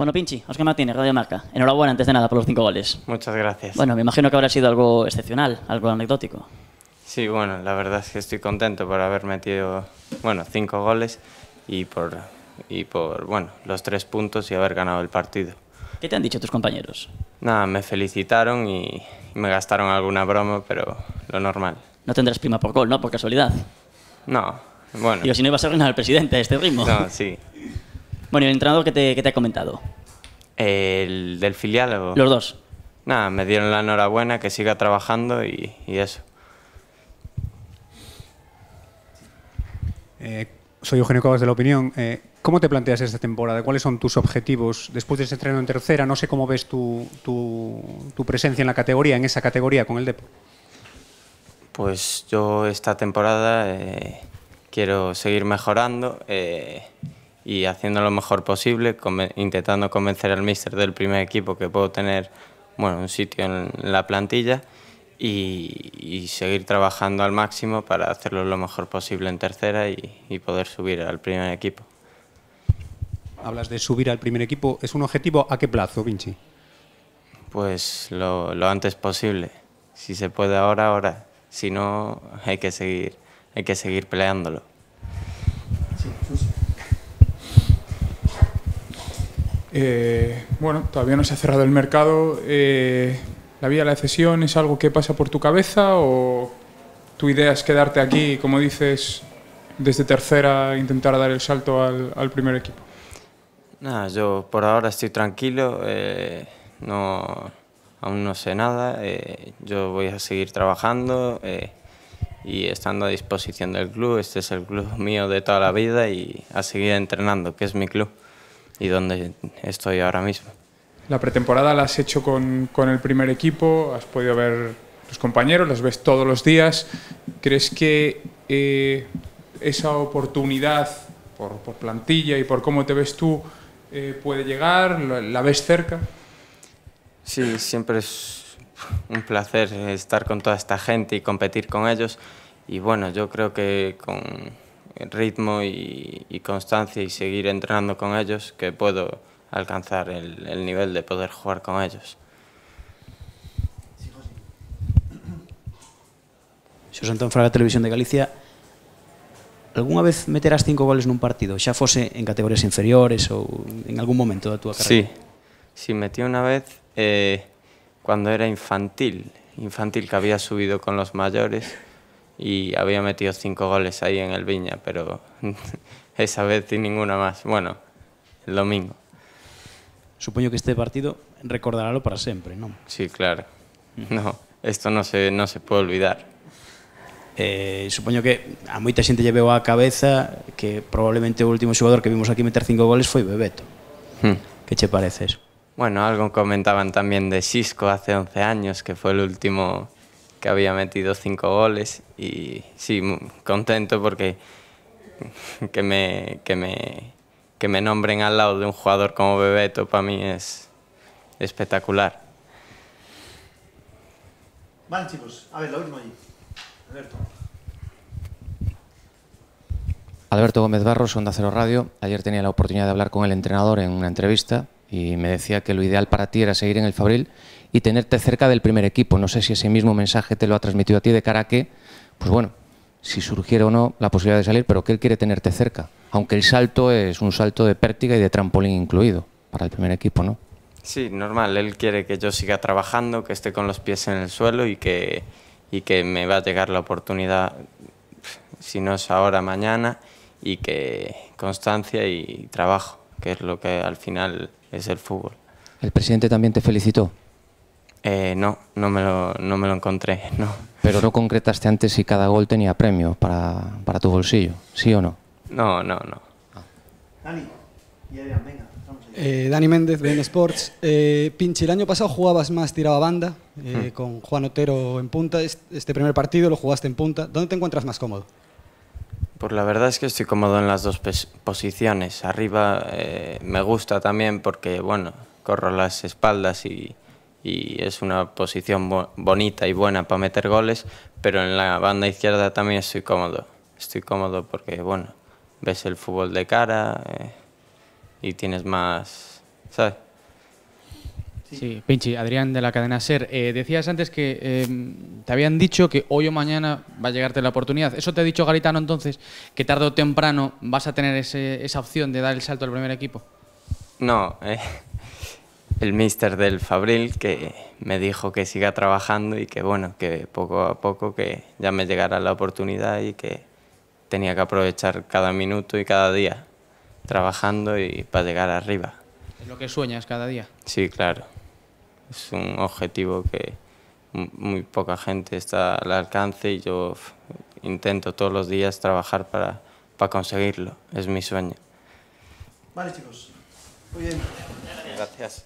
Bueno, Pinchi, Oscar Martínez, Radio Marca. Enhorabuena antes de nada por los cinco goles. Muchas gracias. Bueno, me imagino que habrá sido algo excepcional, algo anecdótico. Sí, bueno, la verdad es que estoy contento por haber metido, bueno, cinco goles y por, y por bueno, los tres puntos y haber ganado el partido. ¿Qué te han dicho tus compañeros? Nada, me felicitaron y me gastaron alguna broma, pero lo normal. No tendrás prima por gol, ¿no? Por casualidad. No, bueno. Yo si no ibas a reinar al presidente a este ritmo. No, sí. Bueno, ¿y el entrenador que te, que ha comentado? ¿El del filial o...? Los dos. Nada, me dieron la enhorabuena, que siga trabajando y, eso. Eh, soy Eugenio Cabas de La Opinión. Eh, ¿Cómo te planteas esta temporada? ¿Cuáles son tus objetivos después de ese estreno en tercera? No sé cómo ves tu, presencia en la categoría, en esa categoría con el depo. Pues yo esta temporada eh, quiero seguir mejorando y haciendo lo mejor posible, intentando convencer al míster del primer equipo que puedo tener bueno, un sitio en la plantilla y, seguir trabajando al máximo para hacerlo lo mejor posible en tercera y, poder subir al primer equipo. Hablas de subir al primer equipo. ¿Es un objetivo a qué plazo, Vinci? Pues lo, antes posible. Si se puede ahora, ahora. Si no, hay que seguir, hay que seguir peleándolo. Sí, Eh, bueno, todavía no se ha cerrado el mercado. Eh, ¿La vía a la cesión es algo que pasa por tu cabeza o tu idea es quedarte aquí, como dices, desde tercera, intentar dar el salto al, primer equipo? Nada, yo por ahora estoy tranquilo, eh, no, aún no sé nada, yo voy a seguir trabajando y estando a disposición del club, este es el club mío de toda la vida y a seguir entrenando, que es mi club y donde estoy ahora mismo. La pretemporada la has hecho con, con el primer equipo, has podido ver los compañeros, los ves todos los días. ¿Crees que eh, esa oportunidad por, por, plantilla y por cómo te ves tú eh, puede llegar? ¿La ves cerca? Sí, siempre es un placer estar con toda esta gente y competir con ellos. Y bueno, yo creo que con eh, ritmo y, constancia y seguir entrenando con ellos que puedo alcanzar el, nivel de poder jugar con ellos. si os Fraga Televisión de Galicia, ¿Alguna vez meterás cinco goles en un partido, ¿Ya fuese en categorías inferiores o en algún momento de tu carrera? Sí, sí metí una vez eh, cuando era infantil, infantil que había subido con los mayores, y había metido cinco goles ahí en el Viña, pero esa vez y ninguna más. Bueno, el domingo. Supongo que este partido recordarálo para siempre, ¿no? Sí, claro. Mm. No, esto no se, no se puede olvidar. Eh, Supongo que a mí xente lle veo a cabeza que probablemente el último jugador que vimos aquí meter cinco goles fue Bebeto. Hmm. ¿Qué te parece eso? Bueno, algo comentaban también de Xisco hace 11 años, que fue el último que había metido cinco goles y sí, contento porque que me, nombren al lado de un jugador como Bebeto para mí es espectacular. Vale chicos, a ver, lo último allí. Alberto. Alberto Gómez Barros, Onda Cero Radio. Ayer tenía la oportunidad de hablar con el entrenador en una entrevista y me decía que lo ideal para ti era seguir en el Fabril y tenerte cerca del primer equipo. No sé si ese mismo mensaje te lo ha transmitido a ti de cara a que, pues bueno, si surgiera o no la posibilidad de salir, pero que él quiere tenerte cerca. Aunque el salto es un salto de pértiga y de trampolín incluido para el primer equipo, ¿no? Sí, normal. Él quiere que yo siga trabajando, que esté con los pies en el suelo y que, y que me va a llegar la oportunidad, si no es ahora, mañana, y que constancia y trabajo que es lo que al final es el fútbol. ¿El presidente también te felicitó? Eh, no, no me, lo, no me lo encontré, no. Pero no concretaste antes si cada gol tenía premio para, para tu bolsillo, ¿sí o no? No, no, no. Dani, venga, eh, Dani Méndez, BN Sports. Eh, Pinche, el año pasado jugabas más tirado a banda, eh, hmm. con Juan Otero en punta. Este primer partido lo jugaste en punta. ¿Dónde te encuentras más cómodo? Pues la verdad es que estoy cómodo en las dos posiciones. Arriba eh, me gusta también porque, bueno, corro las espaldas y, es una posición bonita y buena para meter goles, pero en la banda izquierda también estoy cómodo. Estoy cómodo porque, bueno, ves el fútbol de cara eh, y tienes más, ¿sabes? Sí. Pinchi, Adrián de la cadena Ser. Eh, decías antes que em, te habían dicho que hoy o mañana va a llegarte la oportunidad. ¿Eso te ha dicho Garitano entonces, que tarde o temprano vas a tener esa opción de dar el salto al primer equipo? No, eh, el mister del Fabril que me dijo que siga trabajando y que bueno, que poco a poco que ya me llegara la oportunidad y que tenía que aprovechar cada minuto y cada día trabajando y para llegar arriba. Es lo que sueñas cada día. Sí, claro es un objetivo que muy poca gente está al alcance y yo intento todos los días trabajar para, conseguirlo. Es mi sueño. Vale, chicos. Muy bien. Gracias.